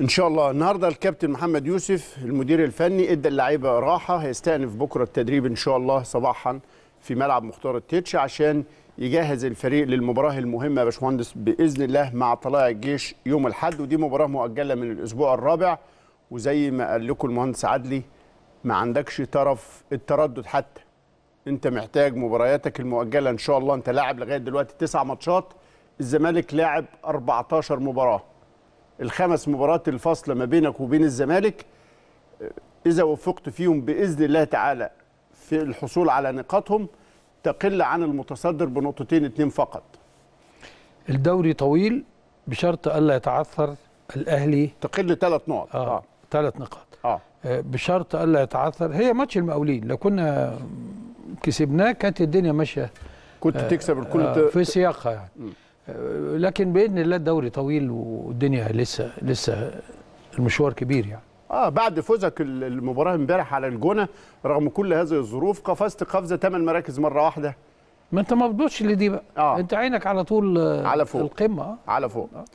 ان شاء الله النهارده الكابتن محمد يوسف المدير الفني ادى اللعيبه راحه هيستأنف بكره التدريب ان شاء الله صباحا في ملعب مختار التيتش عشان يجهز الفريق للمباراه المهمه يا باشمهندس باذن الله مع طلائع الجيش يوم الاحد ودي مباراه مؤجله من الاسبوع الرابع وزي ما قال لكم المهندس عدلي ما عندكش طرف التردد حتى انت محتاج مبارياتك المؤجله ان شاء الله انت لاعب لغايه دلوقتي تسع ماتشات الزمالك لاعب 14 مباراه الخمس مباريات الفاصله ما بينك وبين الزمالك اذا وفقت فيهم باذن الله تعالى في الحصول على نقاطهم تقل عن المتصدر بنقطتين اتنين فقط الدوري طويل بشرط الا يتعثر الاهلي تقل ثلاث نقط اه, آه. ثلاث نقاط آه. آه، بشرط الا يتعثر هي ماتش المقاولين لو كنا كسبناه كانت الدنيا ماشيه كنت آه تكسب الكل آه في سياقها يعني م. لكن باذن الله الدوري طويل والدنيا لسه لسه المشوار كبير يعني اه بعد فوزك المباراه امبارح على الجونه رغم كل هذه الظروف قفزت قفزه ثمان مراكز مره واحده ما انت ما بتبصش لدي بقى آه. انت عينك على طول آه، على فوق القمه على فوق آه.